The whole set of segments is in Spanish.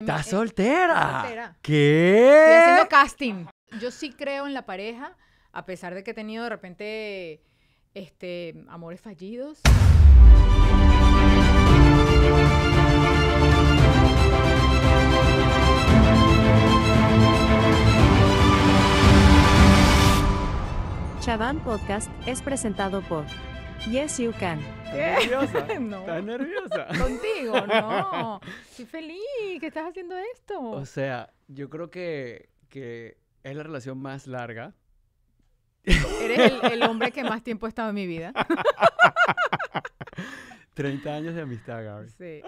¿Estás soltera? soltera? ¿Qué? Estoy haciendo casting. Yo sí creo en la pareja, a pesar de que he tenido de repente este, amores fallidos. Chaván Podcast es presentado por Yes, you can. ¿Estás nerviosa? ¿Estás nerviosa? Contigo, no. Estoy feliz que estás haciendo esto. O sea, yo creo que, que es la relación más larga. Eres el, hombre que más tiempo ha estado en mi vida. 30 años de amistad, Gaby. Sí.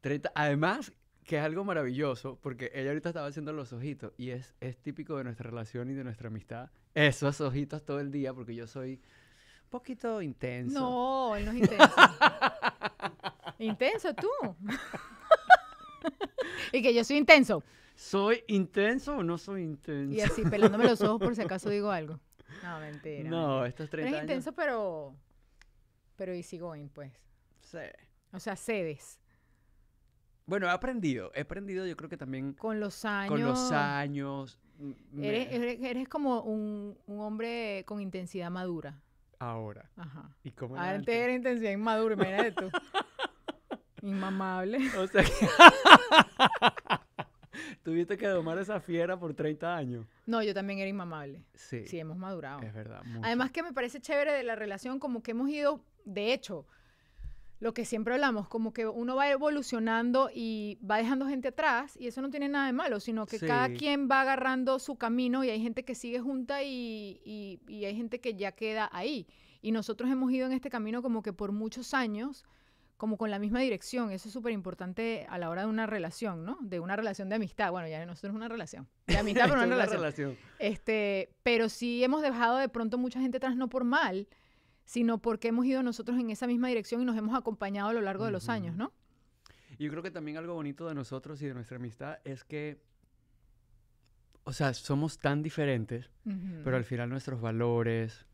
30, además, que es algo maravilloso, porque ella ahorita estaba haciendo los ojitos y es, es típico de nuestra relación y de nuestra amistad. Esos ojitos todo el día, porque yo soy poquito intenso. No, él no es intenso. intenso tú. y que yo soy intenso. ¿Soy intenso o no soy intenso? Y así, pelándome los ojos por si acaso digo algo. No, mentira. No, estos 30 años. es intenso, pero... Pero easy going, pues. Sí. O sea, cedes. Bueno, he aprendido, he aprendido yo creo que también... Con los años. Con los años. Mm, eres, eres, eres, como un, un hombre con intensidad madura ahora. Ajá. ¿Y era antes, antes? era intensidad inmadura, de tú. Inmamable. O sea que... Tuviste que domar esa fiera por 30 años. No, yo también era inmamable. Sí. Sí, hemos madurado. Es verdad. Además que me parece chévere de la relación, como que hemos ido, de hecho, lo que siempre hablamos, como que uno va evolucionando y va dejando gente atrás y eso no tiene nada de malo, sino que cada quien va agarrando su camino y hay gente que sigue junta y, hay gente que ya queda ahí. Y nosotros hemos ido en este camino como que por muchos años como con la misma dirección. Eso es súper importante a la hora de una relación, ¿no? De una relación de amistad. Bueno, ya nosotros es una relación. De amistad, pero no una, relación. Este, pero sí hemos dejado de pronto mucha gente atrás, no por mal, sino porque hemos ido nosotros en esa misma dirección y nos hemos acompañado a lo largo de los años, ¿no? Yo creo que también algo bonito de nosotros y de nuestra amistad es que, o sea, somos tan diferentes, pero al final nuestros valores,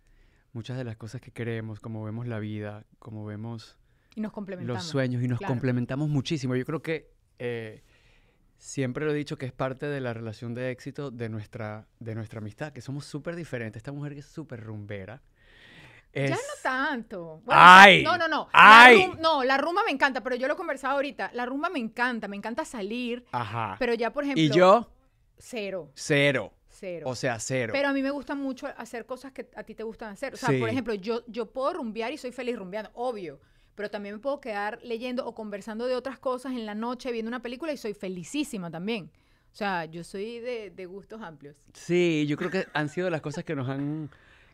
muchas de las cosas que queremos, como vemos la vida, como vemos los sueños y nos complementamos muchísimo. Yo creo que eh, siempre lo he dicho que es parte de la relación de éxito de nuestra, de nuestra amistad, que somos súper diferentes. Esta mujer que es súper rumbera ya no tanto. Ay. No, no, no. Ay. no, la rumba me encanta, pero yo lo conversaba ahorita. La rumba me encanta, me encanta salir. Ajá. Pero ya, por ejemplo. ¿Y yo? Cero. Cero. Cero. O sea, cero. Pero a mí me gusta mucho hacer cosas que a ti te gustan hacer. O sea, por ejemplo, yo, yo puedo rumbear y soy feliz rumbeando, obvio. Pero también me puedo quedar leyendo o conversando de otras cosas en la noche, viendo una película y soy felicísima también. O sea, yo soy de gustos amplios. Sí, yo creo que han sido las cosas que nos han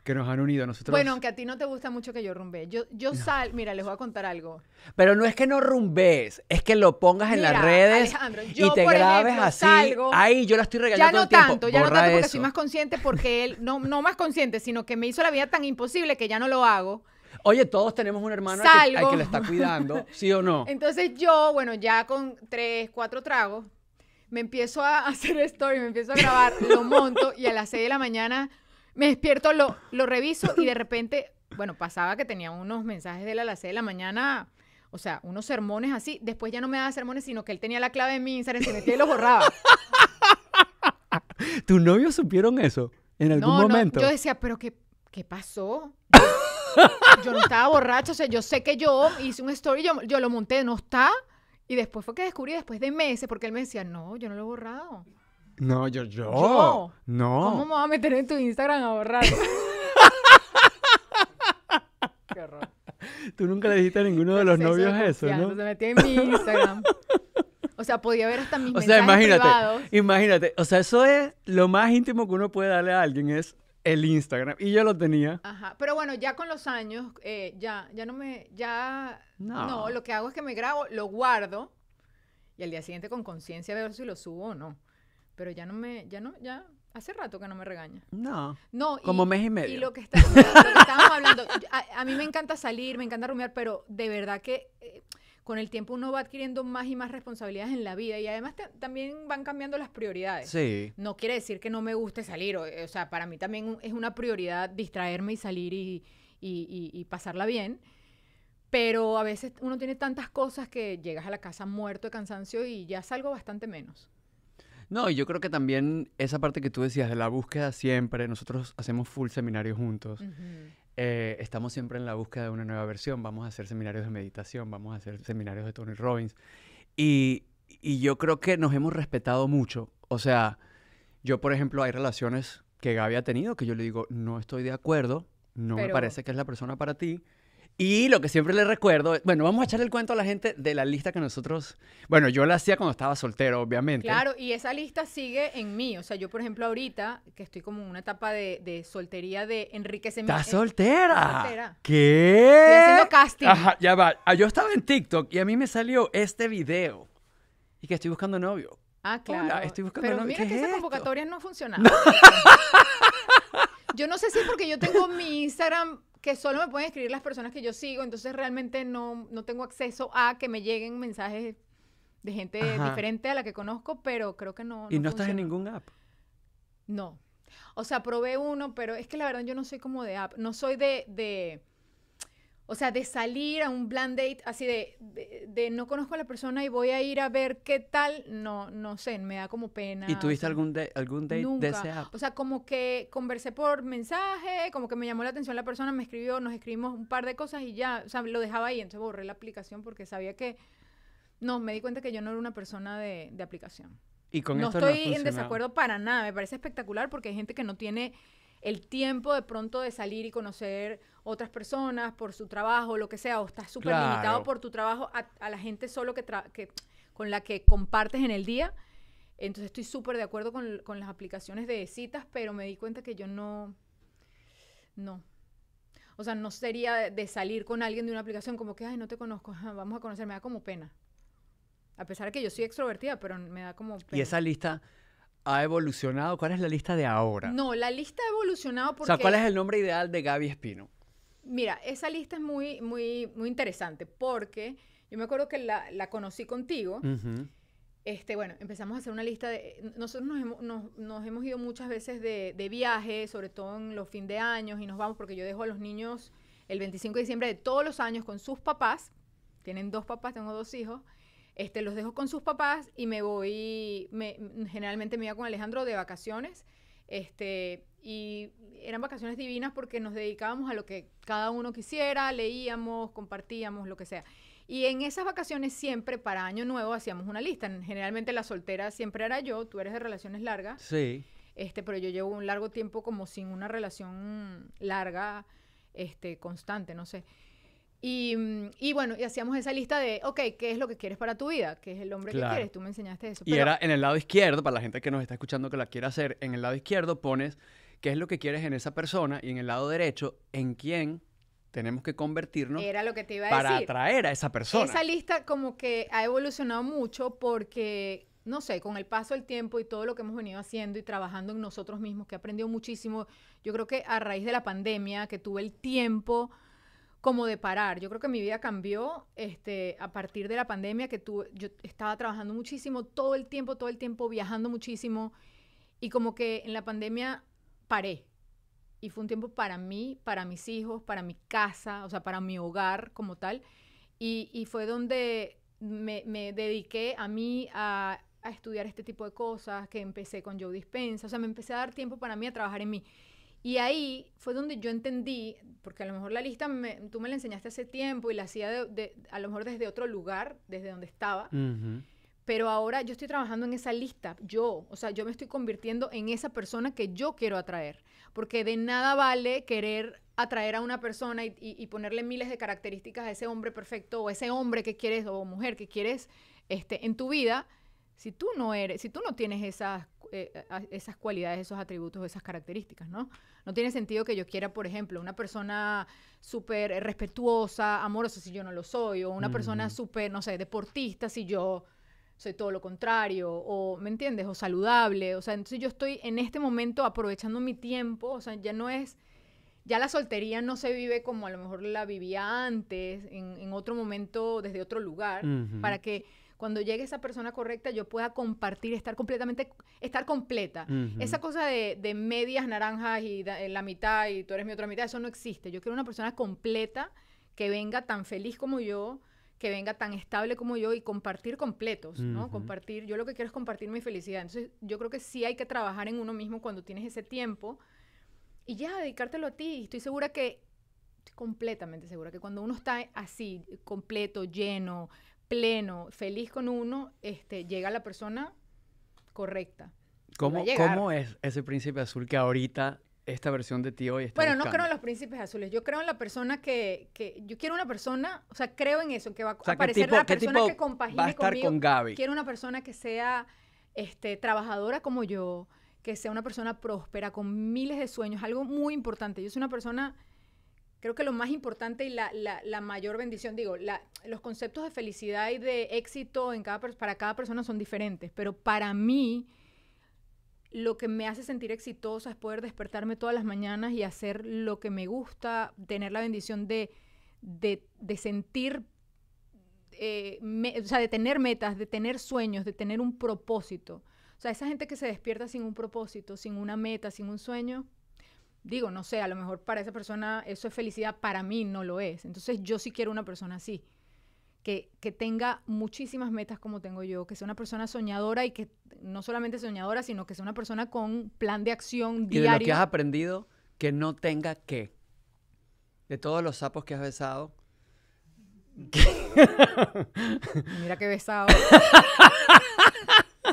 que nos han unido a nosotros. Bueno, aunque a ti no te gusta mucho que yo rumbe. Yo, yo sal, mira, les voy a contar algo. Pero no es que no rumbes, es que lo pongas en las redes y te por grabes así. Ahí yo la estoy regalando. Ya no tanto, ya no tanto porque soy más consciente, porque él, no, no más consciente, sino que me hizo la vida tan imposible que ya no lo hago. Oye, todos tenemos un hermano al que, que, le está cuidando, ¿sí o no? Entonces yo, bueno, ya con tres, cuatro tragos, me empiezo a hacer story, me empiezo a grabar, lo monto y a las seis de la mañana me despierto, lo, lo reviso y de repente, bueno, pasaba que tenía unos mensajes de la a de la mañana, o sea, unos sermones así. Después ya no me daba sermones, sino que él tenía la clave de mi Instagram, se metía y lo borraba. ¿Tus novios supieron eso en algún momento? yo decía, pero ¿qué, qué pasó? yo no estaba borracho. o sea, yo sé que yo hice un story, yo, yo lo monté, no está. Y después fue que descubrí, después de meses, porque él me decía, no, yo no lo he borrado. No, yo, yo. No. ¿Cómo me vas a meter en tu Instagram a borrar? Qué raro? Tú nunca le dijiste a ninguno de los novios eso, ¿no? Se metió en mi Instagram. O sea, podía ver hasta mis o sea, imagínate, Imagínate, o sea, eso es lo más íntimo que uno puede darle a alguien es el Instagram y yo lo tenía. Ajá, pero bueno, ya con los años eh, ya ya no me ya no. lo que hago es que me grabo, lo guardo y al día siguiente con conciencia ver si lo subo o no pero ya no me, ya no, ya hace rato que no me regaña. No. No. Como mes y medio. Y lo que, estábamos hablando, a, mí me encanta salir, me encanta rumiar, pero de verdad que eh, con el tiempo uno va adquiriendo más y más responsabilidades en la vida y además también van cambiando las prioridades. Sí. No quiere decir que no me guste salir, o, eh, sea, para mí también es una prioridad distraerme y salir y pasarla bien. Pero a veces uno tiene tantas cosas que llegas a la casa muerto de cansancio y ya salgo bastante menos. No, y yo creo que también esa parte que tú decías de la búsqueda siempre, nosotros hacemos full seminarios juntos. Eh, estamos siempre en la búsqueda de una nueva versión. Vamos a hacer seminarios de meditación, vamos a hacer seminarios de Tony Robbins. Y, yo creo que nos hemos respetado mucho. O sea, yo, por ejemplo, hay relaciones que Gaby ha tenido que yo le digo, no estoy de acuerdo, no me parece que es la persona para ti y lo que siempre le recuerdo, bueno, vamos a echar el cuento a la gente de la lista que nosotros, bueno, yo la hacía cuando estaba soltero, obviamente. Claro, y esa lista sigue en mí. O sea, yo, por ejemplo, ahorita, que estoy como en una etapa de, soltería, de enriquecimiento. ¿Estás eh, soltera? soltera? ¿Qué? Estoy haciendo casting. Ajá, ya va. Ah, yo estaba en TikTok y a mí me salió este video y que estoy buscando novio. Ah, claro. estoy buscando Pero mira que esa convocatoria no ha Yo no sé si es porque yo tengo mi Instagram que solo me pueden escribir las personas que yo sigo, entonces realmente no, tengo acceso a que me lleguen mensajes de gente diferente a la que conozco, pero creo que no. ¿Y no, estás en ningún app? No. O sea, probé uno, pero es que la verdad yo no soy como de app, no soy de o sea, de salir a un blind date así de, de, no conozco a la persona y voy a ir a ver qué tal, no, no sé, me da como pena. ¿Y tuviste algún, algún date de ese app? O sea, como que conversé por mensaje, como que me llamó la atención la persona, me escribió, nos escribimos un par de cosas y ya, o sea, lo dejaba ahí, entonces borré la aplicación porque sabía que, no, me di cuenta que yo no era una persona de, de aplicación. Y con no estoy en desacuerdo para nada, me parece espectacular porque hay gente que no tiene el tiempo de pronto de salir y conocer otras personas por su trabajo, lo que sea, o estás súper limitado por tu trabajo a, la gente solo que, con la que compartes en el día. Entonces estoy súper de acuerdo con, con, las aplicaciones de citas, pero me di cuenta que yo no, no. O sea, no sería de salir con alguien de una aplicación como que, ay, no te conozco, vamos a conocer, me da como pena. A pesar de que yo soy extrovertida, pero me da como pena. Y esa lista, ha evolucionado? ¿Cuál es la lista de ahora? No, la lista ha evolucionado porque... O sea, ¿cuál es el nombre ideal de Gaby Espino? Mira, esa lista es muy, muy, muy interesante porque yo me acuerdo que la, la conocí contigo. Este, bueno, empezamos a hacer una lista de... Nosotros nos hemos, nos, hemos ido muchas veces de, de, viaje, sobre todo en los fin de años, y nos vamos porque yo dejo a los niños el 25 de diciembre de todos los años con sus papás. Tienen dos papás, tengo dos hijos. Este, los dejo con sus papás y me voy, generalmente me iba con Alejandro de vacaciones. Este, y eran vacaciones divinas porque nos dedicábamos a lo que cada uno quisiera, leíamos, compartíamos, lo que sea. Y en esas vacaciones siempre para Año Nuevo hacíamos una lista. Generalmente la soltera siempre era yo, tú eres de relaciones largas. Sí. Este, pero yo llevo un largo tiempo como sin una relación larga, este, constante, no sé. Mm, y, bueno, y hacíamos esa lista de, ok, ¿qué es lo que quieres para tu vida? ¿Qué es el hombre que quieres? Tú me enseñaste eso. Y era en el lado izquierdo, para la gente que nos está escuchando que la quiera hacer, en el lado izquierdo pones qué es lo que quieres en esa persona y en el lado derecho, en quién tenemos que convertirnos era lo que te a para atraer a esa persona. Esa lista como que ha evolucionado mucho porque no sé, con el paso del tiempo y todo lo que hemos venido haciendo y trabajando en nosotros mismos, que he aprendido muchísimo, yo creo que a raíz de la pandemia, que tuve el tiempo como de parar. Yo creo que mi vida cambió este, a partir de la pandemia, que yo estaba trabajando muchísimo, todo el tiempo, todo el tiempo, viajando muchísimo, y como que en la pandemia paré. Y fue un tiempo para mí, para mis hijos, para mi casa, o sea, para mi hogar como tal. Y, fue donde me, dediqué a mí a, a, estudiar este tipo de cosas, que empecé con Joe Dispensa, o sea, me empecé a dar tiempo para mí a trabajar en mí. Y ahí fue donde yo entendí, porque a lo mejor la lista tú me la enseñaste hace tiempo y la hacía de, a lo mejor desde otro lugar, desde donde estaba. Pero ahora yo estoy trabajando en esa lista, yo, o sea, yo me estoy convirtiendo en esa persona que yo quiero atraer, porque de nada vale querer atraer a una persona y, ponerle miles de características a ese hombre perfecto o ese hombre que quieres o mujer que quieres este, en tu vida, si tú no eres, si tú no tienes esas eh, esas cualidades, esos atributos, esas características, ¿no? No tiene sentido que yo quiera, por ejemplo, una persona súper respetuosa, amorosa, si yo no lo soy, o una persona súper, no sé, deportista, si yo soy todo lo contrario, o, ¿me entiendes? O saludable, o sea, entonces yo estoy en este momento aprovechando mi tiempo, o sea, ya no es ya la soltería no se vive como a lo mejor la vivía antes, en, otro momento, desde otro lugar, para que cuando llegue esa persona correcta, yo pueda compartir, estar completamente, estar completa. Esa cosa de, de, medias naranjas y eh, la mitad y tú eres mi otra mitad, eso no existe. Yo quiero una persona completa que venga tan feliz como yo, que venga tan estable como yo y compartir completos, ¿no? Compartir, yo lo que quiero es compartir mi felicidad. Entonces, yo creo que sí hay que trabajar en uno mismo cuando tienes ese tiempo y ya dedicártelo a ti. Estoy segura que estoy completamente segura que cuando uno está así, completo, lleno, pleno, feliz con uno, este, llega la persona correcta. ¿Cómo, ¿Cómo es ese príncipe azul que ahorita esta versión de ti hoy está Bueno, no creo en los príncipes azules. Yo creo en la persona que, Yo quiero una persona... O sea, creo en eso, que va a aparecer la persona que compagine va a estar con Gaby? Quiero una persona que sea este, trabajadora como yo, que sea una persona próspera, con miles de sueños. Algo muy importante. Yo soy una persona Creo que lo más importante y la, mayor bendición, digo, los conceptos de felicidad y de éxito en cada, para cada persona son diferentes, pero para mí lo que me hace sentir exitosa es poder despertarme todas las mañanas y hacer lo que me gusta, tener la bendición de, sentir, eh, o sea, de tener metas, de tener sueños, de tener un propósito. O sea, esa gente que se despierta sin un propósito, sin una meta, sin un sueño, digo, no sé, a lo mejor para esa persona eso es felicidad, para mí no lo es. Entonces yo sí quiero una persona así, que, tenga muchísimas metas como tengo yo, que sea una persona soñadora y que no solamente soñadora, sino que sea una persona con plan de acción diario. Y de lo que has aprendido, que no tenga que. De todos los sapos que has besado. Mira que besado.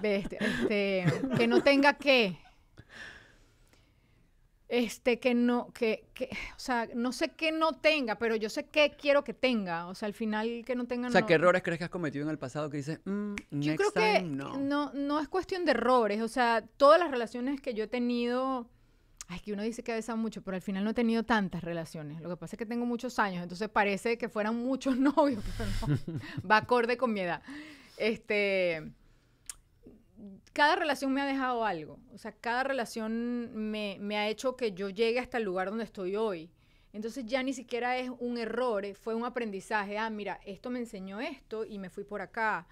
Este, este, que no tenga que este, que no, que, que, o sea, no sé qué no tenga, pero yo sé qué quiero que tenga, o sea, al final que no tenga... O sea, ¿qué errores crees que has cometido en el pasado que dices, mm, next Yo creo que no. no. es cuestión de errores, o sea, todas las relaciones que yo he tenido, ay, que uno dice que ha besado mucho, pero al final no he tenido tantas relaciones, lo que pasa es que tengo muchos años, entonces parece que fueran muchos novios, pero no, va acorde con mi edad. Este cada relación me ha dejado algo. O sea, cada relación me, ha hecho que yo llegue hasta el lugar donde estoy hoy. Entonces ya ni siquiera es un error, eh, fue un aprendizaje. Ah, mira, esto me enseñó esto y me fui por acá.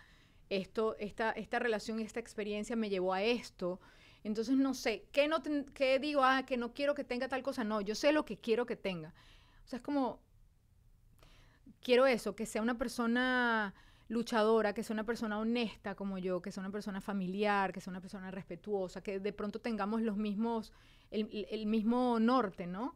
Esto, esta, esta relación y esta experiencia me llevó a esto. Entonces no sé, ¿qué, no qué digo? Ah, que no quiero que tenga tal cosa. No, yo sé lo que quiero que tenga. O sea, es como, quiero eso, que sea una persona luchadora, que sea una persona honesta como yo, que sea una persona familiar, que sea una persona respetuosa, que de pronto tengamos los mismos, el, mismo norte, ¿no?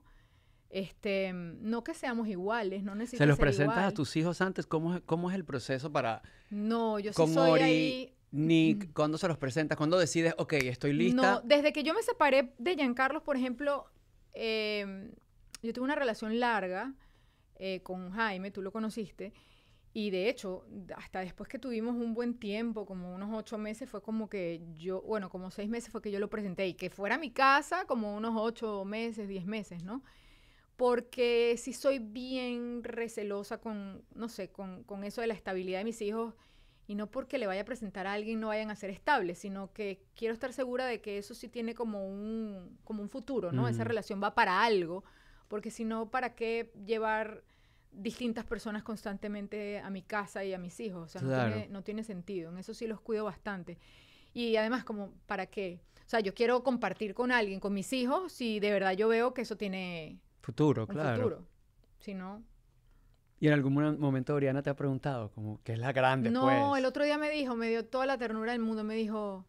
Este, no que seamos iguales, no necesitamos. ¿Se los presentas a tus hijos antes? ¿Cómo, ¿Cómo, es el proceso para. No, yo sí soy ahí... ni mm. cuando se los presentas? cuando decides, ok, estoy lista? No, desde que yo me separé de Giancarlos, por ejemplo, eh, yo tuve una relación larga eh, con Jaime, tú lo conociste, y de hecho, hasta después que tuvimos un buen tiempo, como unos ocho meses, fue como que yo, bueno, como seis meses fue que yo lo presenté y que fuera a mi casa como unos ocho meses, diez meses, ¿no? Porque sí soy bien recelosa con, no sé, con, con eso de la estabilidad de mis hijos y no porque le vaya a presentar a alguien no vayan a ser estables, sino que quiero estar segura de que eso sí tiene como un, como un futuro, ¿no? Esa relación va para algo, porque si no, ¿para qué llevar distintas personas constantemente a mi casa y a mis hijos. O sea, no, tiene, sentido. En eso sí los cuido bastante. Y además, como, ¿para qué? O sea, yo quiero compartir con alguien, con mis hijos, si de verdad yo veo que eso tiene... Futuro, claro. Si no... Y en algún momento Oriana te ha preguntado, como, ¿qué es la grande? No, pues? el otro día me dijo, me dio toda la ternura del mundo, me dijo,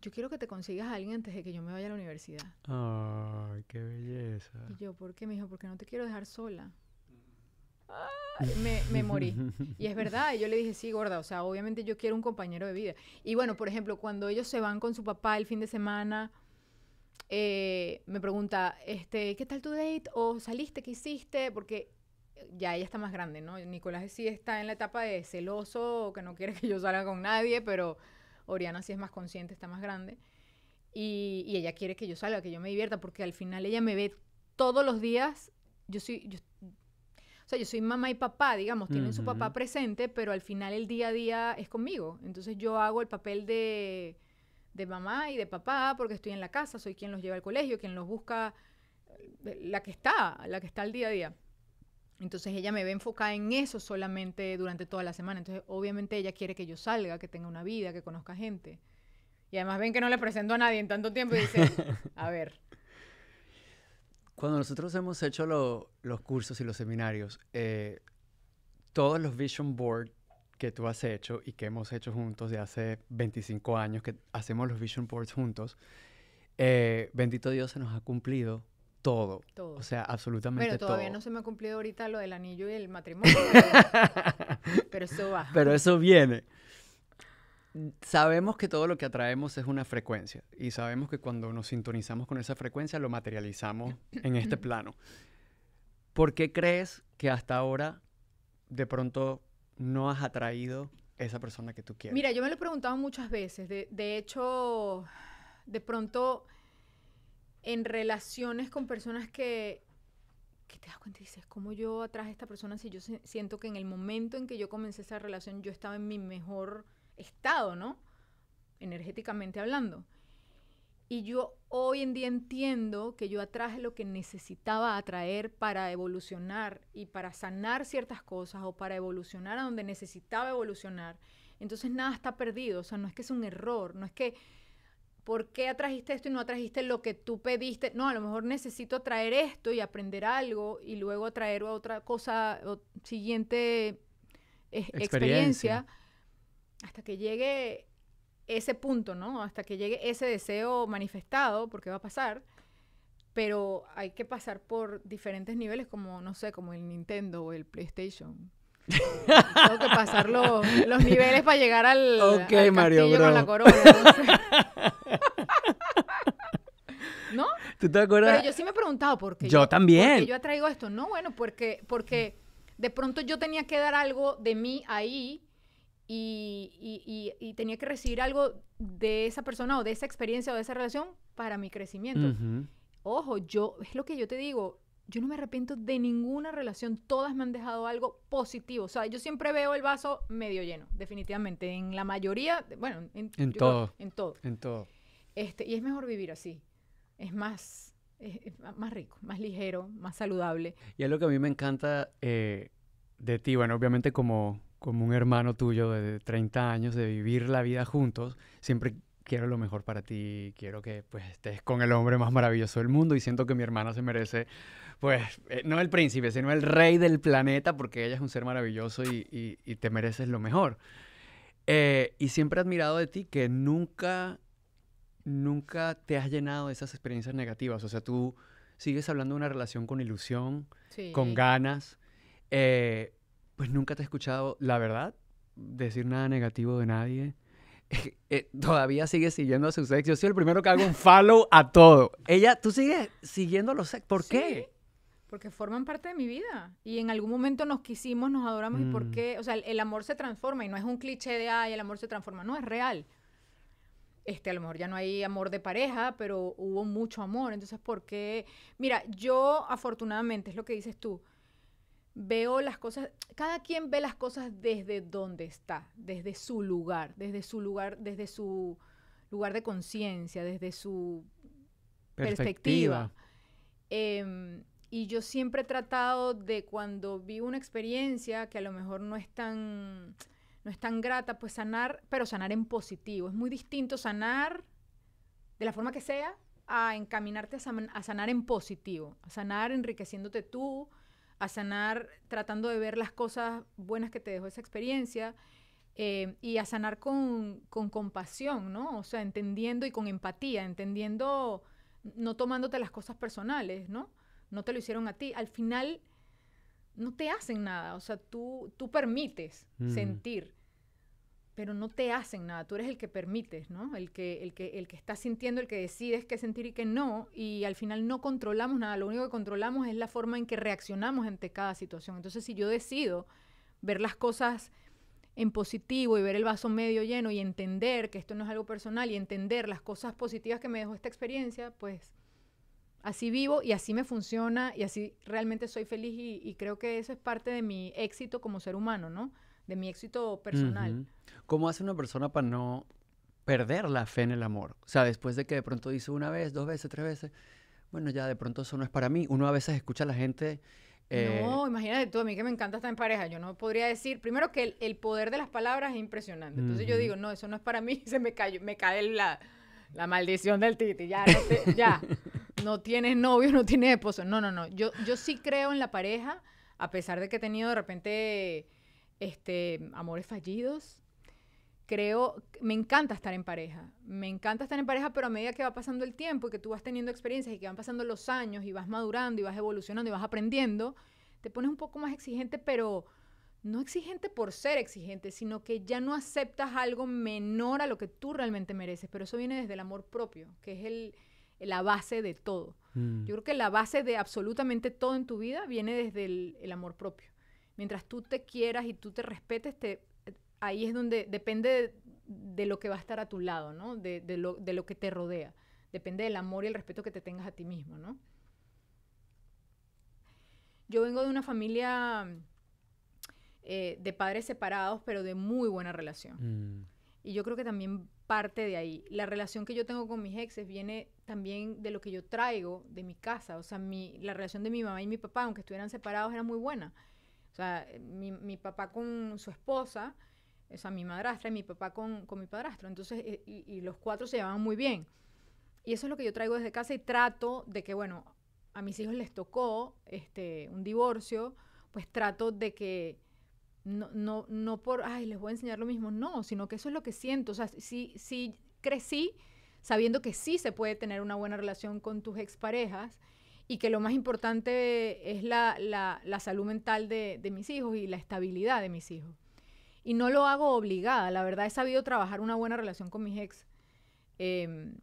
yo quiero que te consigas a alguien antes de que yo me vaya a la universidad. ¡Ay, qué belleza! Y yo, ¿por qué? Me dijo, porque no te quiero dejar sola me, morí. Y es verdad, y yo le dije, sí, gorda, o sea, obviamente yo quiero un compañero de vida. Y bueno, por ejemplo, cuando ellos se van con su papá el fin de semana, eh, me pregunta, este, ¿qué tal tu date? ¿O saliste? ¿Qué hiciste? Porque ya ella está más grande, ¿no? Nicolás sí está en la etapa de celoso, que no quiere que yo salga con nadie, pero Oriana sí es más consciente, está más grande. Y, y ella quiere que yo salga, que yo me divierta, porque al final ella me ve todos los días. Yo, soy, yo o sea, yo soy mamá y papá, digamos, tienen su papá presente, pero al final el día a día es conmigo. Entonces yo hago el papel de, de mamá y de papá porque estoy en la casa, soy quien los lleva al colegio, quien los busca, eh, la que está, la que está al día a día. Entonces ella me ve enfocada en eso solamente durante toda la semana. Entonces obviamente ella quiere que yo salga, que tenga una vida, que conozca gente. Y además ven que no le presento a nadie en tanto tiempo y dice, a ver, cuando nosotros hemos hecho los cursos y los seminarios, eh, todos los vision board que tú has hecho y que hemos hecho juntos de hace 25 años, que hacemos los vision boards juntos, eh, bendito Dios se nos ha cumplido todo. O sea, absolutamente todo. Pero todavía no se me ha cumplido ahorita lo del anillo y el matrimonio. pero eso va. Pero eso viene sabemos que todo lo que atraemos es una frecuencia y sabemos que cuando nos sintonizamos con esa frecuencia lo materializamos en este plano. ¿Por qué crees que hasta ahora de pronto no has atraído esa persona que tú quieres? Mira, yo me lo he preguntado muchas veces. De, hecho, de pronto en relaciones con personas que, que te das cuenta dices, ¿cómo yo atraje a esta persona si yo siento que en el momento en que yo comencé esa relación yo estaba en mi mejor estado, ¿no? Energéticamente hablando. Y yo hoy en día entiendo que yo atraje lo que necesitaba atraer para evolucionar y para sanar ciertas cosas o para evolucionar a donde necesitaba evolucionar. Entonces nada está perdido, o sea, no es que es un error, no es que, ¿por qué atrajiste esto y no atrajiste lo que tú pediste? No, a lo mejor necesito atraer esto y aprender algo y luego traer otra cosa, o siguiente eh, experiencia. experiencia hasta que llegue ese punto, ¿no? Hasta que llegue ese deseo manifestado, porque va a pasar, pero hay que pasar por diferentes niveles, como, no sé, como el Nintendo o el PlayStation. Tengo que pasar los, niveles para llegar al, okay, Mario con la corona. ¿No? ¿Tú te acuerdas? Pero yo sí me he preguntado por qué. Yo, también. ¿por yo atraigo esto? No, bueno, porque, porque de pronto yo tenía que dar algo de mí ahí y, tenía que recibir algo de esa persona o de esa experiencia o de esa relación para mi crecimiento. Ojo, yo, es lo que yo te digo, yo no me arrepiento de ninguna relación, todas me han dejado algo positivo. O sea, yo siempre veo el vaso medio lleno, definitivamente. En la mayoría, bueno, en, todo. en todo. todo. Este, y es mejor vivir así. Es más, más rico, más ligero, más saludable. Y es lo que a mí me encanta eh, de ti, bueno, obviamente como como un hermano tuyo de 30 años, de vivir la vida juntos, siempre quiero lo mejor para ti, quiero que pues estés con el hombre más maravilloso del mundo y siento que mi hermana se merece, pues, eh, no el príncipe, sino el rey del planeta porque ella es un ser maravilloso y, te mereces lo mejor. Eh, y siempre he admirado de ti que nunca, nunca te has llenado de esas experiencias negativas, o sea, tú sigues hablando de una relación con ilusión, con ganas. Eh, pues nunca te he escuchado, la verdad, decir nada negativo de nadie. Eh, todavía sigue siguiendo a su sex. Yo soy el primero que hago un follow a todo. Ella, tú sigues siguiendo a los sexos. ¿Por qué? Porque forman parte de mi vida. Y en algún momento nos quisimos, nos adoramos. ¿Y por mm. qué? O sea, el, amor se transforma y no es un cliché de, ay, el amor se transforma. No, es real. Este, a lo mejor ya no hay amor de pareja, pero hubo mucho amor. Entonces, ¿por qué? Mira, yo afortunadamente, es lo que dices tú, veo las cosas, cada quien ve las cosas desde donde está, desde su lugar, desde su lugar, desde su lugar de conciencia, desde su perspectiva. Em, y yo siempre he tratado de cuando vi una experiencia que a lo mejor no es tan no es tan grata, pues sanar, pero sanar en positivo. Es muy distinto sanar de la forma que sea a encaminarte a sanar en positivo, a sanar enriqueciéndote tú, a sanar tratando de ver las cosas buenas que te dejó esa experiencia eh, y a sanar con, compasión, ¿no? O sea, entendiendo y con empatía, entendiendo, no tomándote las cosas personales, ¿no? No te lo hicieron a ti. Al final no te hacen nada, o sea, tú, tú permites mm. sentir pero no te hacen nada, tú eres el que permites, ¿no? El que, el que, está sintiendo, el que decides qué sentir y qué no, y al final no controlamos nada, lo único que controlamos es la forma en que reaccionamos ante cada situación. Entonces, si yo decido ver las cosas en positivo y ver el vaso medio lleno y entender que esto no es algo personal y entender las cosas positivas que me dejó esta experiencia, pues así vivo y así me funciona y así realmente soy feliz y creo que eso es parte de mi éxito como ser humano, ¿no? de mi éxito personal. ¿Cómo hace una persona para no perder la fe en el amor? O sea, después de que de pronto dice una vez, dos veces, tres veces, bueno, ya de pronto eso no es para mí. Uno a veces escucha a la gente... Eh, no, imagínate tú, a mí que me encanta estar en pareja, yo no podría decir, primero que el, poder de las palabras es impresionante. Entonces yo digo, no, eso no es para mí, se me, cae me cae la, maldición del Titi, ya, no ya, no tienes novio, no tienes esposo. No, no, no, yo, yo sí creo en la pareja, a pesar de que he tenido de repente este, amores fallidos. Creo, me encanta estar en pareja, me encanta estar en pareja, pero a medida que va pasando el tiempo y que tú vas teniendo experiencias y que van pasando los años y vas madurando y vas evolucionando y vas aprendiendo, te pones un poco más exigente, pero no exigente por ser exigente, sino que ya no aceptas algo menor a lo que tú realmente mereces, pero eso viene desde el amor propio, que es la base de todo. Mm. Yo creo que la base de absolutamente todo en tu vida viene desde el amor propio mientras tú te quieras y tú te respetes, ahí es donde depende de, lo que va a estar a tu lado, ¿no? De, lo, que te rodea. Depende del amor y el respeto que te tengas a ti mismo, ¿no? Yo vengo de una familia eh, de padres separados, pero de muy buena relación. Mm. Y yo creo que también parte de ahí. La relación que yo tengo con mis exes viene también de lo que yo traigo de mi casa. O sea, la relación de mi mamá y mi papá, aunque estuvieran separados, era muy buena. O sea, eh, mi, papá con su esposa, o sea, mi madrastra y mi papá con, mi padrastro. Entonces, eh, y, los cuatro se llevaban muy bien. Y eso es lo que yo traigo desde casa y trato de que, bueno, a mis hijos les tocó este, un divorcio, pues trato de que no, no, no por, ay, les voy a enseñar lo mismo, no, sino que eso es lo que siento. O sea, sí, sí crecí sabiendo que sí se puede tener una buena relación con tus exparejas y que lo más importante es la, la, salud mental de, mis hijos y la estabilidad de mis hijos. Y no lo hago obligada, la verdad he sabido trabajar una buena relación con mis ex, em,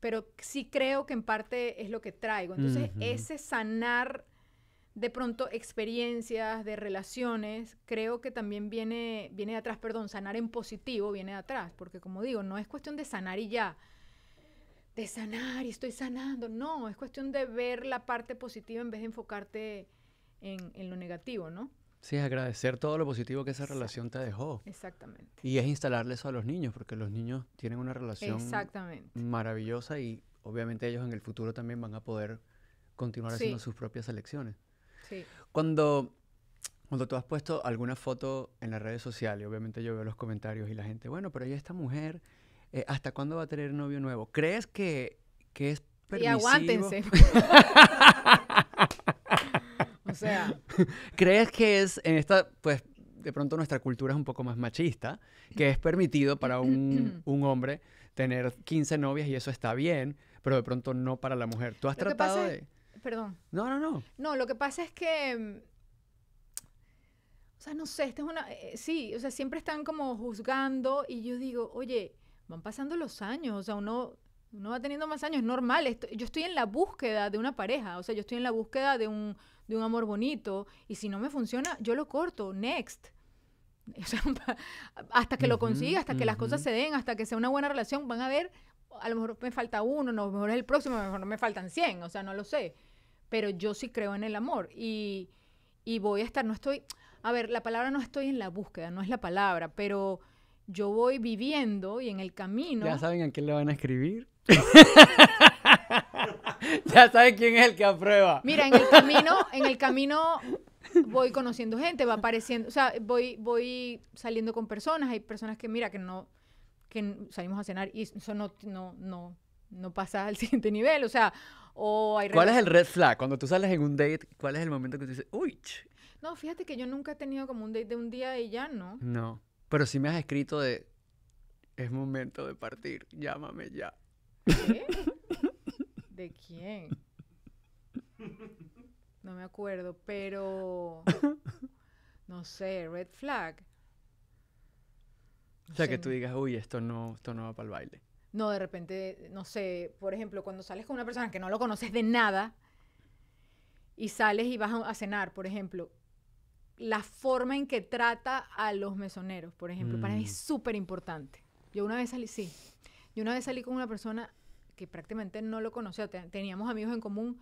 pero sí creo que en parte es lo que traigo. Entonces ese sanar de pronto experiencias, de relaciones, creo que también viene, viene de atrás, perdón, sanar en positivo viene de atrás, porque como digo, no es cuestión de sanar y ya de sanar y estoy sanando. No, es cuestión de ver la parte positiva en vez de enfocarte en, lo negativo, ¿no? Sí, es agradecer todo lo positivo que esa relación te dejó. Exactamente. Y es instalarle eso a los niños, porque los niños tienen una relación Exactamente. maravillosa y obviamente ellos en el futuro también van a poder continuar haciendo sus propias elecciones. Sí. Cuando, cuando tú has puesto alguna foto en las redes sociales, obviamente yo veo los comentarios y la gente, bueno, pero ella esta mujer eh, ¿hasta cuándo va a tener novio nuevo? ¿Crees que, es permisivo? Y aguántense. o sea. ¿Crees que es, en esta, pues, de pronto nuestra cultura es un poco más machista, que es permitido para un, hombre tener 15 novias y eso está bien, pero de pronto no para la mujer. ¿Tú has tratado de...? perdón. No, no, no. No, lo que pasa es que... Mm, o sea, no sé, esta es una... Eh, sí, o sea, siempre están como juzgando y yo digo, oye, van pasando los años, o sea, uno, uno va teniendo más años, es normal, yo estoy en la búsqueda de una pareja, o sea, yo estoy en la búsqueda de un, de un amor bonito y si no me funciona, yo lo corto, next. O sea, hasta que lo consiga, hasta que las cosas se den, hasta que sea una buena relación, van a ver, a lo mejor me falta uno, no, a lo mejor es el próximo, a lo mejor me faltan 100, o sea, no lo sé. Pero yo sí creo en el amor y, y voy a estar, no estoy, a ver, la palabra no estoy en la búsqueda, no es la palabra, pero yo voy viviendo y en el camino. Ya saben a quién le van a escribir. ya saben quién es el que aprueba. Mira, en el camino, en el camino voy conociendo gente, va apareciendo, o sea, voy, voy saliendo con personas, hay personas que mira que no, que salimos a cenar y eso no, no, no, no pasa al siguiente nivel, o sea, o hay ¿Cuál es el red flag? Cuando tú sales en un date, ¿cuál es el momento que tú dices, uy? No, fíjate que yo nunca he tenido como un date de un día y ya, ¿no? No. Pero si me has escrito de, es momento de partir, llámame ya. ¿Qué? ¿De quién? No me acuerdo, pero no sé, red flag. o sea, que tú digas, uy, esto no, esto no va para el baile. No, de repente, no sé, por ejemplo, cuando sales con una persona que no lo conoces de nada y sales y vas a cenar, por ejemplo, la forma en que trata a los mesoneros, por ejemplo, para mí es mm. súper importante. Yo una vez salí, sí, yo una vez salí con una persona que prácticamente no lo conocía, teníamos amigos en común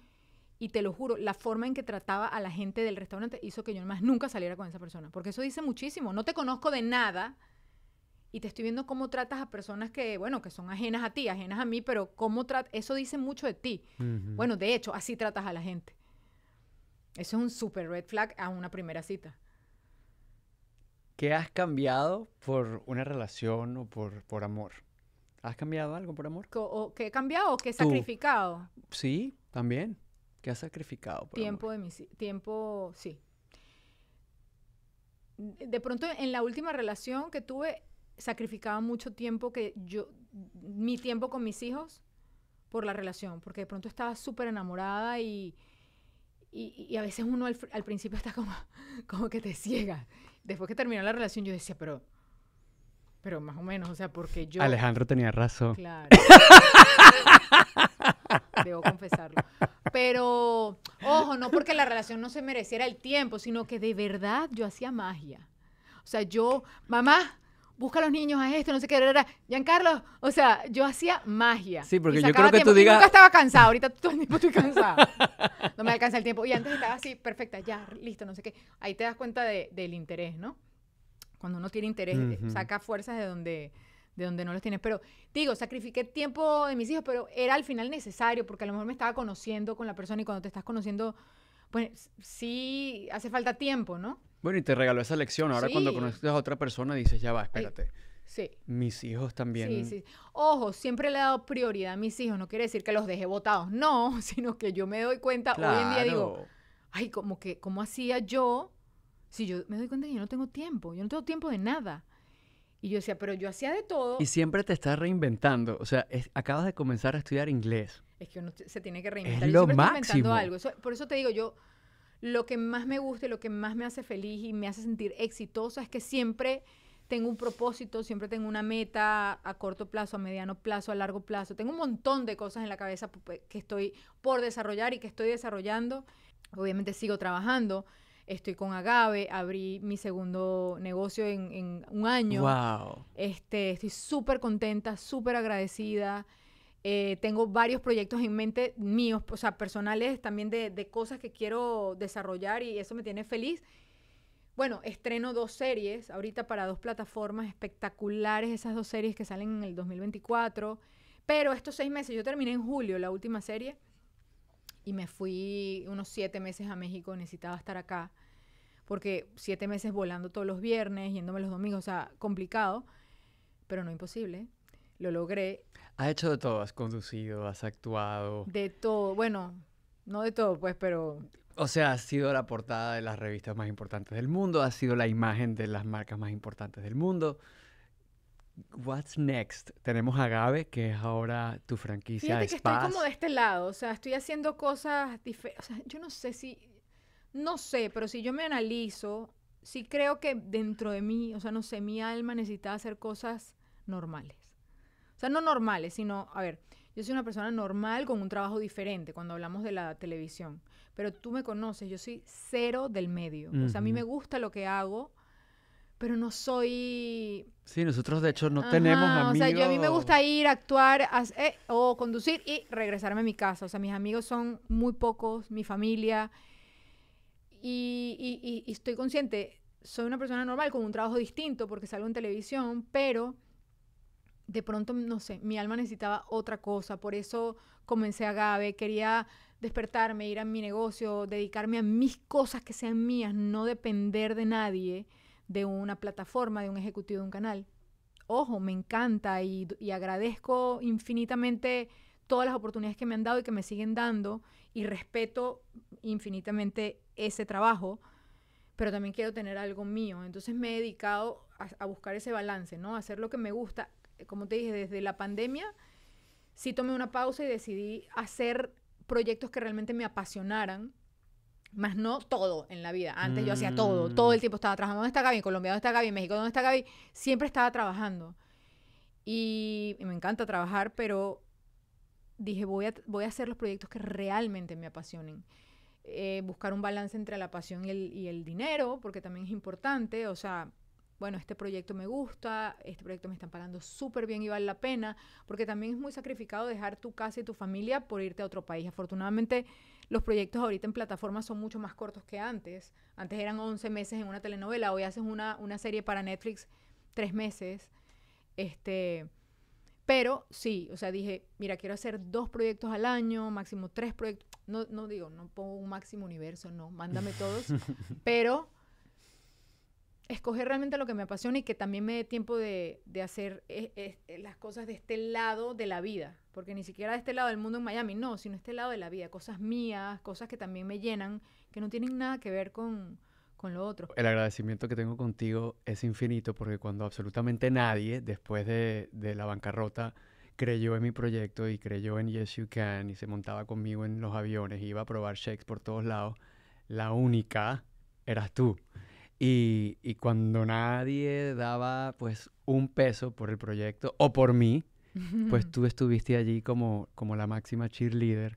y te lo juro, la forma en que trataba a la gente del restaurante hizo que yo nunca saliera con esa persona, porque eso dice muchísimo, no te conozco de nada y te estoy viendo cómo tratas a personas que, bueno, que son ajenas a ti, ajenas a mí, pero cómo eso dice mucho de ti. Bueno, de hecho, así tratas a la gente. Eso es un super red flag a una primera cita. ¿Qué has cambiado por una relación o por, por amor? ¿Has cambiado algo por amor? ¿Qué he cambiado o qué he sacrificado? Sí, también. ¿Qué has sacrificado? Por tiempo de mi tiempo, sí. De pronto en la última relación que tuve sacrificaba mucho tiempo que yo mi tiempo con mis hijos por la relación, porque de pronto estaba súper enamorada y, y, a veces uno al, principio está como, como que te ciega. Después que terminó la relación, yo decía, pero, pero más o menos, o sea, porque yo... Alejandro tenía razón. Claro. Debo confesarlo. Pero, ojo, no porque la relación no se mereciera el tiempo, sino que de verdad yo hacía magia. O sea, yo, mamá, busca a los niños, a esto, no sé qué, era. Giancarlo, o sea, yo hacía magia. Sí, porque yo creo que tú digas... nunca estaba cansada. ahorita todo el tiempo estoy cansada. no me alcanza el tiempo. Y antes estaba así, perfecta, ya, listo, no sé qué. Ahí te das cuenta del interés, ¿no? Cuando uno tiene interés, eh, saca fuerzas de donde, de donde no los tienes. Pero digo, sacrifiqué tiempo de mis hijos, pero era al final necesario, porque a lo mejor me estaba conociendo con la persona y cuando te estás conociendo, pues sí hace falta tiempo, ¿no? Bueno, y te regaló esa lección. Ahora cuando conoces a otra persona dices, ya va, espérate. Sí. Mis hijos también. Sí, sí. Ojo, siempre le he dado prioridad a mis hijos. No quiere decir que los dejé botados, no, sino que yo me doy cuenta, hoy en día digo, ay, como que, ¿cómo hacía yo? Si yo me doy cuenta que yo no tengo tiempo, yo no tengo tiempo de nada. Y yo decía, pero yo hacía de todo. Y siempre te estás reinventando. O sea, acabas de comenzar a estudiar inglés. Es que uno se tiene que reinventar. Es lo máximo. algo. por eso te digo, yo lo que más me gusta y lo que más me hace feliz y me hace sentir exitosa es que siempre tengo un propósito, siempre tengo una meta a corto plazo, a mediano plazo, a largo plazo. Tengo un montón de cosas en la cabeza que estoy por desarrollar y que estoy desarrollando. Obviamente sigo trabajando. Estoy con Agave, abrí mi segundo negocio en, un año. Wow. Este, estoy súper contenta, súper agradecida. Eh, tengo varios proyectos en mente míos, o sea, personales también de, de, cosas que quiero desarrollar y eso me tiene feliz. Bueno, estreno dos series ahorita para dos plataformas espectaculares, esas dos series que salen en el 2024. Pero estos seis meses, yo terminé en julio la última serie y me fui unos siete meses a México, necesitaba estar acá, porque siete meses volando todos los viernes, yéndome los domingos, o sea, complicado, pero no imposible, lo logré. Has hecho de todo, has conducido, has actuado. De todo, bueno, no de todo, pues, pero... O sea, has sido la portada de las revistas más importantes del mundo, has sido la imagen de las marcas más importantes del mundo. What's next? Tenemos Agave, que es ahora tu franquicia. Fíjate que estoy como de este lado, o sea, estoy haciendo cosas diferentes. O sea, yo no sé si, no sé, pero si yo me analizo, sí creo que dentro de mí, o sea, no sé, mi alma necesitaba hacer cosas normales sea, no normales, sino, a ver, yo soy una persona normal con un trabajo diferente cuando hablamos de la televisión, pero tú me conoces, yo soy cero del medio. O sea, a mí me gusta lo que hago, pero no soy... Sí, nosotros de hecho no tenemos amigos. O sea, yo a mí me gusta ir, actuar a, actuar eh, o conducir y regresarme a mi casa. O sea, mis amigos son muy pocos, mi familia. y estoy consciente, soy una persona normal con un trabajo distinto porque salgo en televisión, pero de pronto, no sé, mi alma necesitaba otra cosa, por eso comencé a Gabe, quería despertarme, ir a mi negocio, dedicarme a mis cosas que sean mías, no depender de nadie, de una plataforma, de un ejecutivo de un canal. Ojo, me encanta y, agradezco infinitamente todas las oportunidades que me han dado y que me siguen dando y respeto infinitamente ese trabajo, pero también quiero tener algo mío. Entonces me he dedicado a, buscar ese balance, ¿no? hacer lo que me gusta como te dije, desde la pandemia, sí tomé una pausa y decidí hacer proyectos que realmente me apasionaran, más no todo en la vida. Antes yo hacía todo, mm. todo el tiempo estaba trabajando. ¿Dónde está Gaby? En Colombia, ¿dónde está Gaby? En México, ¿dónde está Gaby? Siempre estaba trabajando. Y, me encanta trabajar, pero dije, voy a, voy a hacer los proyectos que realmente me apasionen. Eh, buscar un balance entre la pasión y el, y el dinero, porque también es importante. O sea, bueno, este proyecto me gusta, este proyecto me están pagando súper bien y vale la pena, porque también es muy sacrificado dejar tu casa y tu familia por irte a otro país. Afortunadamente, los proyectos ahorita en plataformas son mucho más cortos que antes. Antes eran 11 meses en una telenovela, hoy haces una, una serie para Netflix tres meses. Este, pero sí, o sea, dije, mira, quiero hacer dos proyectos al año, máximo tres proyectos. No, no digo, no pongo un máximo universo, no, mándame todos, pero escoger realmente lo que me apasiona y que también me dé tiempo de, hacer eh, eh, las cosas de este lado de la vida, porque ni siquiera de este lado del mundo en Miami, no, sino este lado de la vida, cosas mías, cosas que también me llenan, que no tienen nada que ver con, lo otro. El agradecimiento que tengo contigo es infinito, porque cuando absolutamente nadie, después de, la bancarrota, creyó en mi proyecto y creyó en Yes You Can y se montaba conmigo en los aviones, iba a probar shakes por todos lados, la única eras tú. Y, cuando nadie daba pues un peso por el proyecto o por mí, pues tú estuviste allí como, como la máxima cheerleader.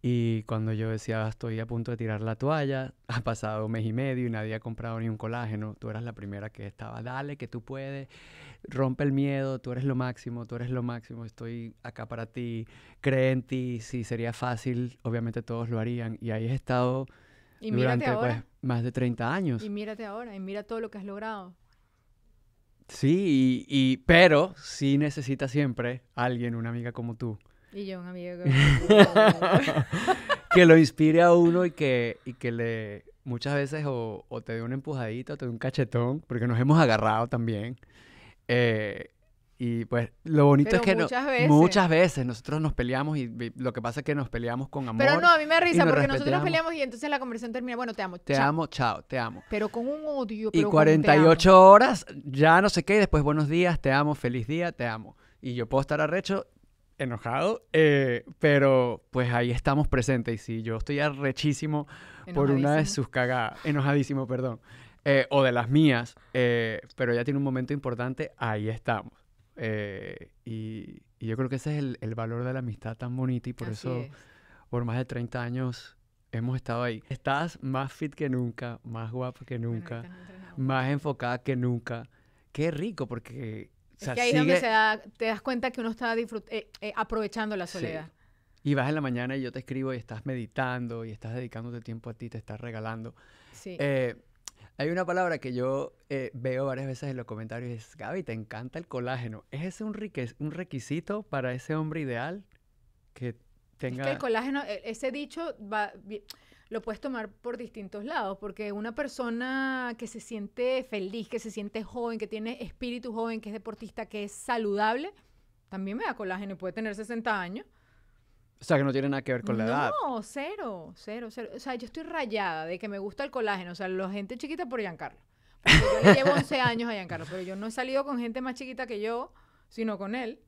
Y cuando yo decía, estoy a punto de tirar la toalla, ha pasado un mes y medio y nadie ha comprado ni un colágeno, tú eras la primera que estaba, dale, que tú puedes, rompe el miedo, tú eres lo máximo, tú eres lo máximo, estoy acá para ti, cree en ti, si sería fácil, obviamente todos lo harían. Y ahí he estado y durante pues, ahora. más de 30 años. Y mírate ahora, y mira todo lo que has logrado. Sí, y, pero sí necesita siempre alguien, una amiga como tú. Y yo, un amigo que... lo inspire a uno y que, que le muchas veces o, o te dé una empujadita o te dé un cachetón, porque nos hemos agarrado también. Eh, y pues lo bonito es que muchas, veces. nosotros nos peleamos y, lo que pasa es que nos peleamos con amor. Pero no, a mí me risa porque nosotros nos peleamos y entonces la conversación termina, bueno, te amo. Te amo, chao, te amo. Pero con un odio. y 48 horas, ya no sé qué, después buenos días, te amo, feliz día, te amo. Y yo puedo estar arrecho, enojado, eh, pero pues ahí estamos presentes. Y si yo estoy arrechísimo por una de sus cagadas, enojadísimo, perdón, eh, o de las mías, eh, pero ya tiene un momento importante, ahí estamos. Eh, y, yo creo que ese es el, valor de la amistad tan bonita y por eso por más de 30 años hemos estado ahí. Estás más fit que nunca, más guapa que nunca, más enfocada que nunca. Qué rico porque... que ahí donde se te das cuenta que uno está eh, eh, aprovechando la soledad. Y vas en la mañana y yo te escribo y estás meditando y estás dedicándote tiempo a ti, te estás regalando. Sí. Hay una palabra que yo eh, veo varias veces en los comentarios es, Gaby, te encanta el colágeno. ¿Es ese un, requisito para ese hombre ideal que tenga... Es que el colágeno, e, ese dicho va, lo puedes tomar por distintos lados, porque una persona que se siente feliz, que se siente joven, que tiene espíritu joven, que es deportista, que es saludable, también me da colágeno y puede tener 60 años. O sea, que no tiene nada que ver con la edad. No, cero, cero, cero. O sea, yo estoy rayada de que me gusta el colágeno. O sea, la gente chiquita por Giancarlo. Porque yo le llevo 11 años a Giancarlo, pero yo no he salido con gente más chiquita que yo, sino con él.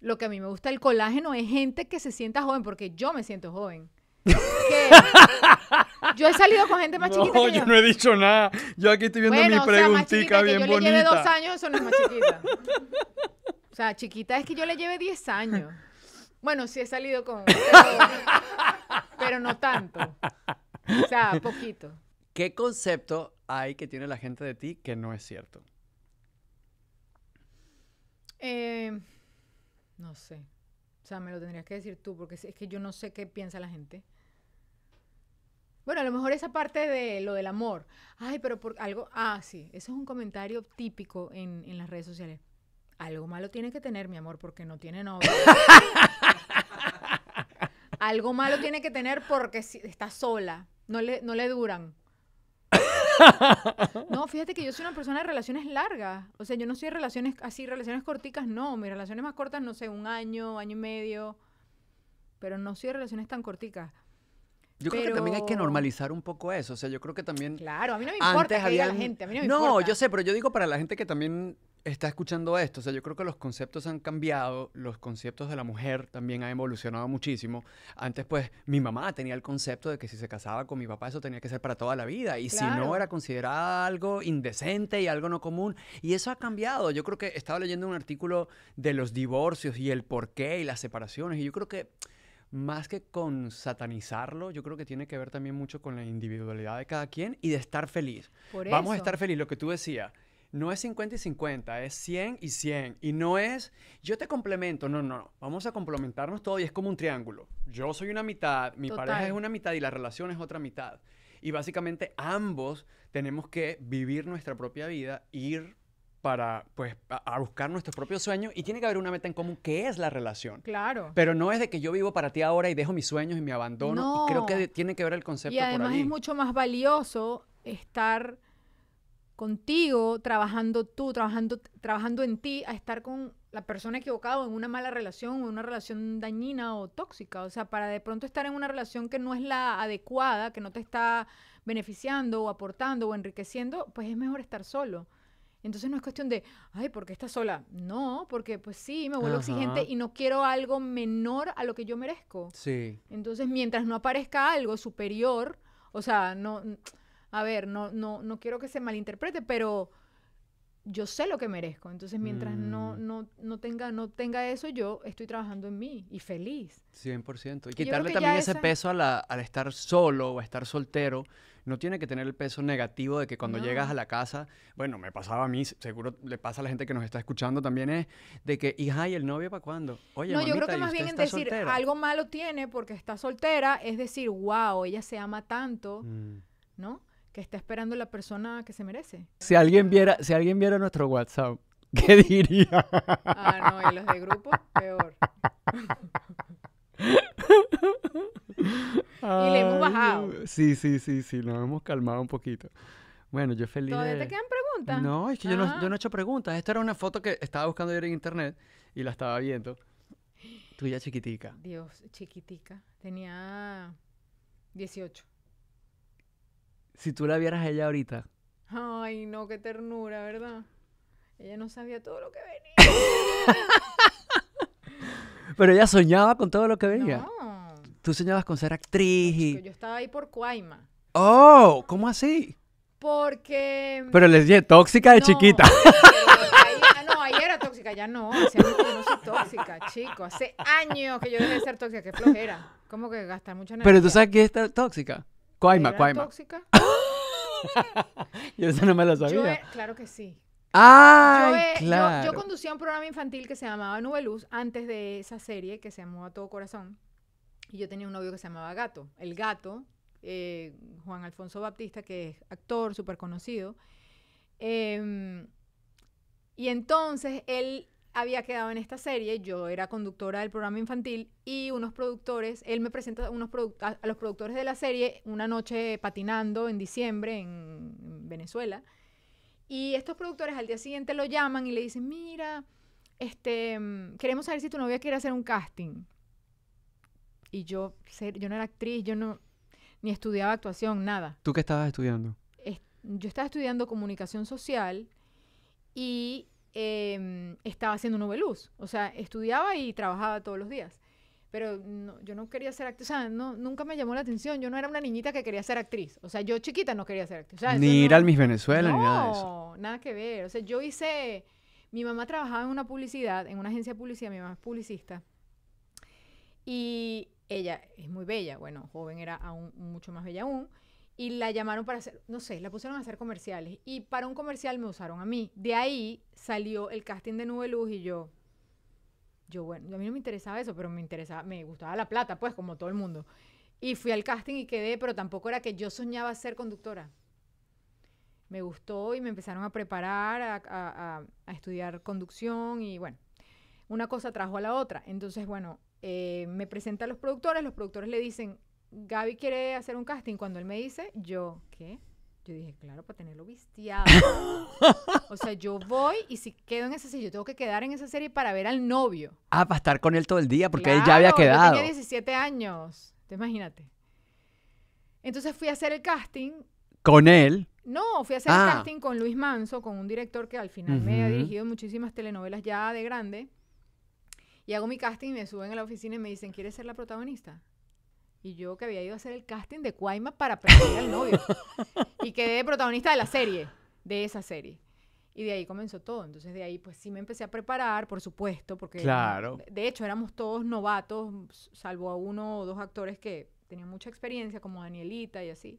Lo que a mí me gusta el colágeno es gente que se sienta joven, porque yo me siento joven. yo he salido con gente más chiquita. No, yo. no he dicho nada. Yo aquí estoy viendo mi preguntita o sea, bien que bonita. Yo le lleve dos años, eso no es más chiquita. O sea, chiquita es que yo le lleve 10 años. Bueno, sí he salido con. Pero, no tanto. O sea, poquito. ¿Qué concepto hay que tiene la gente de ti que no es cierto? Eh, no sé. O sea, me lo tendrías que decir tú, porque es que yo no sé qué piensa la gente. Bueno, a lo mejor esa parte de lo del amor. Ay, pero por algo. Ah, sí, eso es un comentario típico en, en las redes sociales algo malo tiene que tener, mi amor, porque no tiene novio. algo malo tiene que tener porque está sola, no le, no le duran. No, fíjate que yo soy una persona de relaciones largas. O sea, yo no soy de relaciones así, relaciones corticas, no. Mis relaciones más cortas, no sé, un año, año y medio. Pero no soy de relaciones tan corticas. Yo creo que también hay que normalizar un poco eso. O sea, yo creo que también. Claro, a mí no me importa que diga la gente. A no no, yo sé, pero yo digo para la gente que también está escuchando esto, o sea, yo creo que los conceptos han cambiado, los conceptos de la mujer también han evolucionado muchísimo. Antes, pues, mi mamá tenía el concepto de que si se casaba con mi papá, eso tenía que ser para toda la vida, y si no, era considerada algo indecente y algo no común. Y eso ha cambiado. Yo creo que estaba leyendo un artículo de los divorcios y el por qué y las separaciones, y yo creo que más que con satanizarlo, yo creo que tiene que ver también mucho con la individualidad de cada quien y de estar feliz. Vamos a estar feliz, lo que tú decías no es 50 y 50, es 100 y 100. Y no es yo te complemento, no, no, no. vamos a complementarnos todo y es como un triángulo. Yo soy una mitad, mi pareja es una mitad y la relación es otra mitad. Y básicamente ambos tenemos que vivir nuestra propia vida, ir para pues a buscar nuestros propios sueños y tiene que haber una meta en común que es la relación. Claro. Pero no es de que yo vivo para ti ahora y dejo mis sueños y me abandono. creo que tiene que ver el concepto. Y además es mucho más valioso estar contigo, trabajando tú, trabajando, trabajando en ti, a estar con la persona equivocada o en una mala relación o una relación dañina o tóxica. O sea, para de pronto estar en una relación que no es la adecuada, que no te está beneficiando o aportando o enriqueciendo, pues es mejor estar solo. Entonces no es cuestión de, ay, ¿por qué estás sola? No, porque pues sí, me vuelvo exigente y no quiero algo menor a lo que yo merezco. Sí. Entonces, mientras no aparezca algo superior, o sea, no, a ver, no, no, no quiero que se malinterprete, pero yo sé lo que merezco. Entonces, mientras no, mm. no, no, tenga, no tenga eso, yo estoy trabajando en mí y feliz. 100%. Y quitarle también ese peso a al estar solo o estar soltero. No tiene que tener el peso negativo de que cuando llegas a la casa, bueno, me pasaba a mí, seguro le pasa a la gente que nos está escuchando también, es de que, hija, ¿y el novio para cuándo? Oye, no, yo creo que más bien en decir algo malo tiene porque está soltera, es decir, wow, ella se ama tanto, mm. ¿no? que está esperando la persona que se merece. Si alguien ah. viera, si alguien viera nuestro WhatsApp, ¿qué diría? Ah, no, y los de grupo, peor. y le hemos bajado. Sí, sí, sí, sí, nos hemos calmado un poquito. Bueno, yo feliz. ¿Todavía te quedan preguntas? No, es que yo no, yo no he hecho preguntas. Esta era una foto que estaba buscando yo en internet y la estaba viendo. Tuya chiquitica. Dios, chiquitica. Tenía 18. Si tú la vieras a ella ahorita. Ay, no, qué ternura, ¿verdad? Ella no sabía todo lo que venía. Pero ella soñaba con todo lo que venía. No. Tú soñabas con ser actriz y... yo estaba ahí por Cuayma. Oh, ¿cómo así? Porque... Pero les dije, tóxica de chiquita. no, ahí era tóxica, ya no. Hace años que no soy tóxica, chico. Hace años que yo debía de ser tóxica, qué flojera. Como que gastar mucha energía. Pero tú sabes que es tóxica. Coima, coima. tóxica? yo eso no me lo sabía. claro que sí. ¡Ay, yo conducía un programa infantil que se llamaba Nube Luz antes de esa serie que se llamó A Todo Corazón. Y yo tenía un novio que se llamaba Gato. El Gato, eh, Juan Alfonso Baptista, que es actor súper conocido. Em, y entonces él había quedado en esta serie, yo era conductora del programa infantil y unos productores, él me presenta a, unos a los productores de la serie una noche patinando en diciembre en, Venezuela. Y estos productores al día siguiente lo llaman y le dicen, mira, este, mm, queremos saber si tu novia quiere hacer un casting. Y yo, ser, yo no era actriz, yo no, ni estudiaba actuación, nada. ¿Tú qué estabas estudiando? yo estaba estudiando comunicación social y Em, estaba haciendo un luz O sea, estudiaba y trabajaba todos los días. Pero yo no quería ser actriz. O sea, no, nunca me llamó la atención. Yo no era una niñita que quería ser actriz. O sea, yo chiquita no quería ser actriz. ni ir al Miss Venezuela, ni nada de eso. No, nada que ver. O sea, yo hice... Mi mamá trabajaba en una publicidad, en una agencia de publicidad. Mi mamá es publicista. Y ella es muy bella. Bueno, joven era aún mucho más bella aún y la llamaron para hacer, no sé, la pusieron a hacer comerciales. Y para un comercial me usaron a mí. De ahí salió el casting de Nube Luz y yo, yo bueno, a mí no me interesaba eso, pero me interesaba, me gustaba la plata, pues, como todo el mundo. Y fui al casting y quedé, pero tampoco era que yo soñaba ser conductora. Me gustó y me empezaron a preparar, a, a, estudiar conducción y bueno, una cosa trajo a la otra. Entonces, bueno, eh, me presentan los productores, los productores le dicen, Gaby quiere hacer un casting. Cuando él me dice, yo, ¿qué? Yo dije, claro, para tenerlo vistiado o sea, yo voy y si quedo en esa serie, yo tengo que quedar en esa serie para ver al novio. Ah, para estar con él todo el día, porque él ya había quedado. Yo tenía 17 años, te imagínate. Entonces fui a hacer el casting. ¿Con él? No, fui a hacer el ah. casting con Luis Manso, con un director que al final me ha dirigido muchísimas telenovelas ya de grande. Y hago mi casting, me suben a la oficina y me dicen, ¿quieres ser la protagonista? Y yo que había ido a hacer el casting de Cuaima para perder al novio. y quedé protagonista de la serie, de esa serie. Y de ahí comenzó todo. Entonces de ahí pues sí me empecé a preparar, por supuesto, porque claro. de hecho éramos todos novatos, salvo a uno o dos actores que tenían mucha experiencia, como Danielita y así.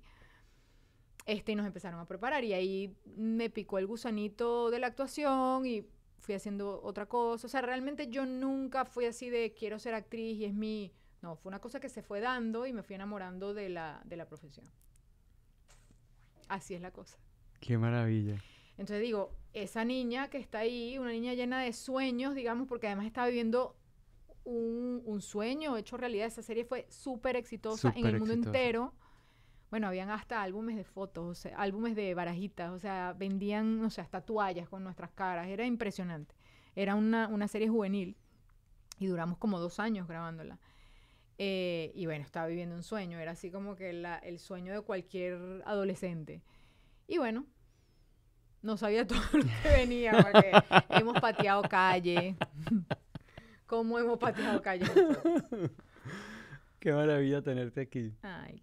Este, y nos empezaron a preparar y ahí me picó el gusanito de la actuación y fui haciendo otra cosa. O sea, realmente yo nunca fui así de quiero ser actriz y es mi no, fue una cosa que se fue dando y me fui enamorando de la, profesión. Así es la cosa. Qué maravilla. Entonces digo, esa niña que está ahí, una niña llena de sueños, digamos, porque además estaba viviendo un, sueño hecho realidad. Esa serie fue súper exitosa en el mundo entero. Bueno, habían hasta álbumes de fotos, álbumes de barajitas, o sea, vendían, no sea, hasta toallas con nuestras caras. Era impresionante. Era una, una serie juvenil y duramos como dos años grabándola. Eh, y bueno, estaba viviendo un sueño, era así como que el sueño de cualquier adolescente. Y bueno, no sabía todo lo que venía, porque hemos pateado calle. ¿Cómo hemos pateado calle? Qué maravilla tenerte aquí. Ay,